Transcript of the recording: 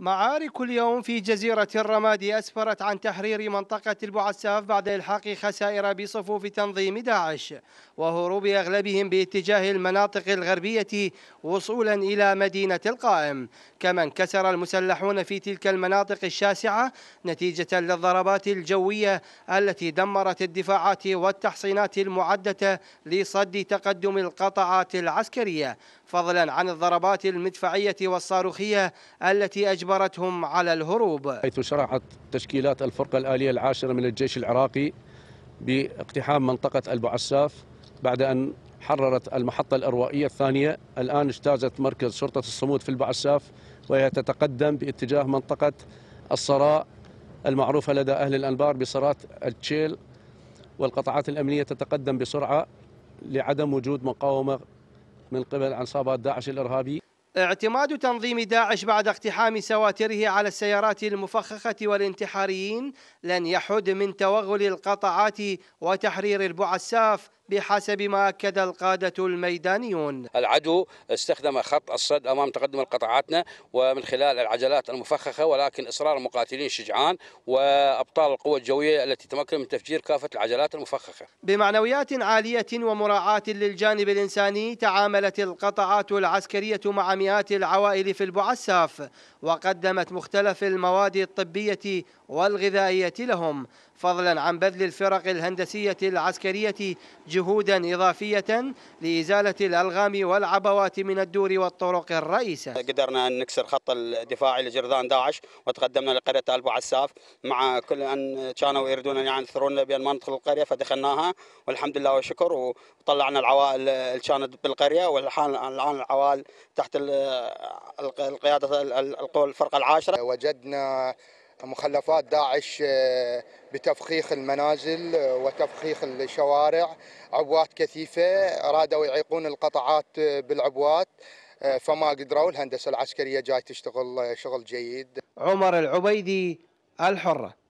معارك اليوم في جزيرة الرماد أسفرت عن تحرير منطقة البعساف بعد إلحاق خسائر بصفوف تنظيم داعش وهروب أغلبهم باتجاه المناطق الغربية وصولا إلى مدينة القائم كما انكسر المسلحون في تلك المناطق الشاسعة نتيجة للضربات الجوية التي دمرت الدفاعات والتحصينات المعدة لصد تقدم القطعات العسكرية فضلا عن الضربات المدفعية والصاروخية التي أجبرتهم على الهروب حيث شرعت تشكيلات الفرقة الآلية العاشرة من الجيش العراقي باقتحام منطقة البعساف بعد أن حررت المحطة الأروائية الثانية الآن اجتازت مركز شرطة الصمود في البعساف وهي تتقدم باتجاه منطقة الصراء المعروفة لدى أهل الأنبار بصرات التشيل والقطاعات الأمنية تتقدم بسرعة لعدم وجود مقاومة من قبل عصابات داعش الإرهابي اعتماد تنظيم داعش بعد اقتحام سواتره على السيارات المفخخة والانتحاريين لن يحد من توغل القطعات وتحرير البعساف بحسب ما أكد القادة الميدانيون العدو استخدم خط الصد أمام تقدم القطاعاتنا ومن خلال العجلات المفخخة ولكن إصرار المقاتلين الشجعان وأبطال القوى الجوية التي تمكنوا من تفجير كافة العجلات المفخخة بمعنويات عالية ومراعاة للجانب الإنساني تعاملت القطاعات العسكرية مع مئات العوائل في البعساف وقدمت مختلف المواد الطبية والغذائية لهم فضلا عن بذل الفرق الهندسية العسكرية جهودا إضافية لإزالة الألغام والعبوات من الدور والطرق الرئيسة قدرنا أن نكسر خط الدفاعي لجرذان داعش وتقدمنا لقرية ألب عساف مع كل أن كانوا يريدون أن يعنثرون بأن ما ندخل القرية فدخلناها والحمد لله والشكر وطلعنا العوائل اللي كانت بالقرية والحال الآن العوائل تحت القيادة القوى الفرقة العاشرة وجدنا مخلفات داعش آه، بتفخيخ المنازل آه، وتفخيخ الشوارع عبوات كثيفة رادوا يعيقون القطعات آه، بالعبوات فما قدروا الهندسة العسكرية جاي تشتغل شغل جيد عمر العبيدي الحرة